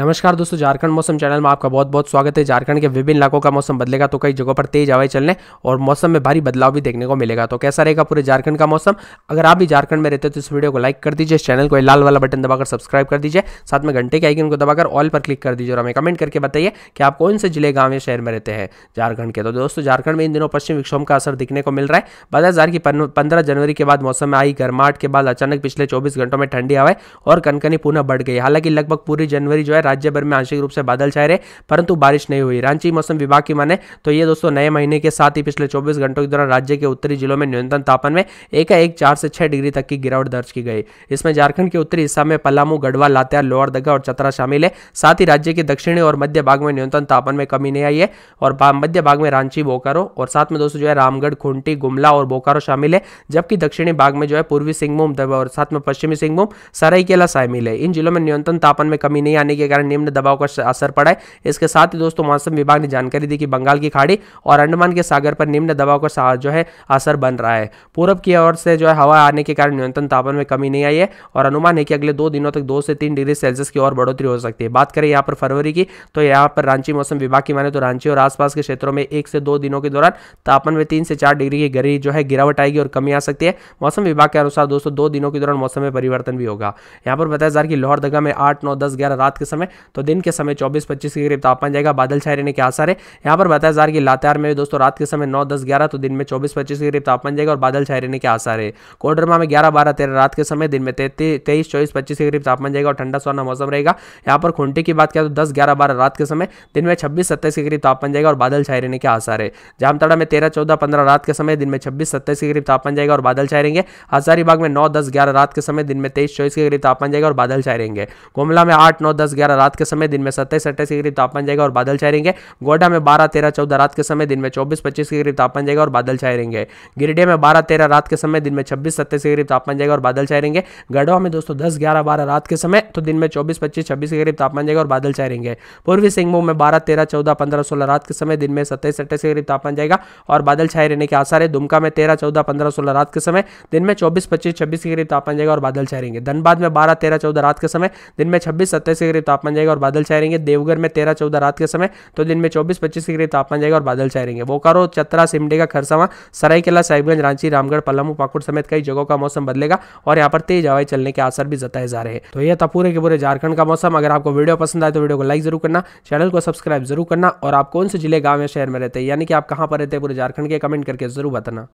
नमस्कार दोस्तों झारखंड मौसम चैनल में आपका बहुत बहुत स्वागत है झारखंड के विभिन्न इलाकों का मौसम बदलेगा तो कई जगहों पर तेज हवाएं चलने और मौसम में भारी बदलाव भी देखने को मिलेगा तो कैसा रहेगा पूरे झारखंड का मौसम अगर आप भी झारखंड में रहते हो तो इस वीडियो को लाइक कर दीजिए चैनल को लाल वाला बटन दबाकर सब्सक्राइब कर दीजिए साथ में घंटे के आइकन को दबाकर ऑल पर क्लिक कर दीजिए और हमें कमेंट करके बताइए कि आप कौन से जिले गाँव या शहर में रहते हैं झारखंड के तो दोस्तों झारखंड में इन दिनों पश्चिम विक्षोभ का असर दिखने को मिल रहा है बताया जा रहा पंद्रह जनवरी के बाद मौसम में आई गर्माहट के बाद अचानक पिछले चौबीस घंटों में ठंडी हवाएं और कनकनी पुनः बढ़ गई हालांकि लगभग पूरी जनवरी जो है राज्य भर में आंशिक रूप से बादल छाए रहे परंतु बारिश नहीं हुई रांची मौसम विभाग की माने तो ये दोस्तों नए महीने के साथ ही पिछले चौबीस घंटों के दौरान राज्य के उत्तरी जिलों में न्यूनतम तापमान में एक चार से छह डिग्री तक की गिरावट दर्ज की गई इसमें झारखंड के उत्तरी हिस्सा में पलामू गढ़वा लातेहार लोअर दगा और चतरा शामिल है साथ ही राज्य के दक्षिणी और मध्य भाग में न्यूनतम तापमान में कमी नहीं आई है और मध्य भाग में रांची बोकारो और साथ में दोस्तों जो है रामगढ़ खूंटी गुमला और बोकारो शामिल है जबकि दक्षिणी भाग में जो है पूर्वी सिंहभूम और साथ में पश्चिमी सिंहभूम सराईकेला शामिल है इन जिलों में न्यूनतम तापमान में कमी नहीं आने के कारण निम्न दबाव का असर पड़ा है इसके साथ ही दोस्तों मौसम विभाग ने जानकारी दी कि बंगाल की खाड़ी और अंडमान के सागर पर निम्न दबाव का जो है असर बन रहा है पूरब की ओर से जो है हवा आने के कारण न्यूनतम तापमान में कमी नहीं आई है और अनुमान है कि अगले दो दिनों तक दो से तीन डिग्री सेल्सियस की और बढ़ोतरी हो सकती है बात करें यहाँ पर फरवरी की तो यहाँ पर रांची मौसम विभाग की माने तो रांची और आसपास के क्षेत्रों में एक से दो दिनों के दौरान तापमान में तीन से चार डिग्री की गरी जो है गिरावट आएगी और कमी आ सकती है मौसम विभाग के अनुसार दोस्तों दो दिनों के दौरान मौसम में परिवर्तन भी होगा यहाँ पर बताया जा रहा है कि लोहरदगा में आठ नौ दस ग्यारह रात के समय में तो दिन के समय चौबीस पच्चीस के करीब तापमान जाएगा बादल छाए रहने के आसार है यहाँ पर बताया जा रहा है कि लातार में दोस्तों रात के समय नौ दस ग्यारह तो दिन में चौबीस पच्चीस के करीब तापमान जाएगा और बादल छाए रहने के आसार है कोडरमा में ग्यारह बारह तेरह रात के समय दिन में तेईस चौबीस पच्चीस के करीब तापमान जाएगा और ठंडा सोना मौसम रहेगा यहाँ पर खूंटी की बात किया तो दस ग्यारह बारह रात के समय दिन में छब्बीस सत्ताईस के करीब तापमान जाएगा और बादल छाए रहने के आसार है जामताड़ा में तेरह चौदह पंद्रह रात के समय दिन में छब्बीस सत्ताईस के करीब तापमान जाएगा और बादल छाए रहेंगे हजारीबाग में नौ दस ग्यारह रात के समय दिन में तेईस चौबीस के करीब तापमान जाएगा और बादल छाए रहेंगे कोमला में आठ नौ दस ग्यारह रात के समय दिन में सत्ताईस अट्ठाईस के करीब तापमान जाएगा और बादल छाए रहेंगे गोडा में बारह तेरह चौदह रात के समय दिन में चौबीस पच्चीस के करीब तापमान जाएगा और बादल छाए रहेंगे गिरिडीह में बारह तेरह रात के समय दिन में छब्बीस सत्ताईस के करीब तापमान जाएगा और बादल छाए रहेंगे गढ़वा में दोस्तों दस ग्यारह बारह रात के समय तो दिन में चौबीस पच्चीस छब्बीस के करीब तापमान जाएगा और बादल छाए रहेंगे पूर्वी सिंहभूम में बारह तेरह चौदह पंद्रह सोलह रात के समय दिन में सत्ताईस अट्ठाईस के करीब तापमान जाएगा और बादल छाए रहने के आसार है दुमका में तेरह चौदह पंद्रह सोलह रात के समय दिन में चौबीस पच्चीस छब्बीस के करीब तापमान जाएगा और बादल रहेंगे धनबाद में बारह तेरह चौदह रात के समय दिन में छब्बीस सत्ताईस के करीब तापमान तापमान जाएगा और बादल छाए रहेंगे देवघर में तेरह चौदह रात के समय तो दिन में चौबीस पच्चीस डिग्री तापमान जाएगा और बादल छाए रहेंगे बोकारो चतरा सिमडेगा खरसावा सरायकेला साहिबगंज रांची रामगढ़ पलामू पाकुड़ समेत कई जगहों का मौसम बदलेगा और यहाँ पर तेज हवाई चलने के असर भी जताए जा रहे हैं तो यह था पूरे के पूरे झारखंड का मौसम अगर आपको वीडियो पसंद आए तो वीडियो को लाइक जरूर करना चैनल को सब्सक्राइब जरूर करना और आप कौन से जिले गाँव या शहर में रहते हैं यानी कि आप कहाँ पर रहते हैं पूरे झारखंड के कमेंट करके जरूर बताना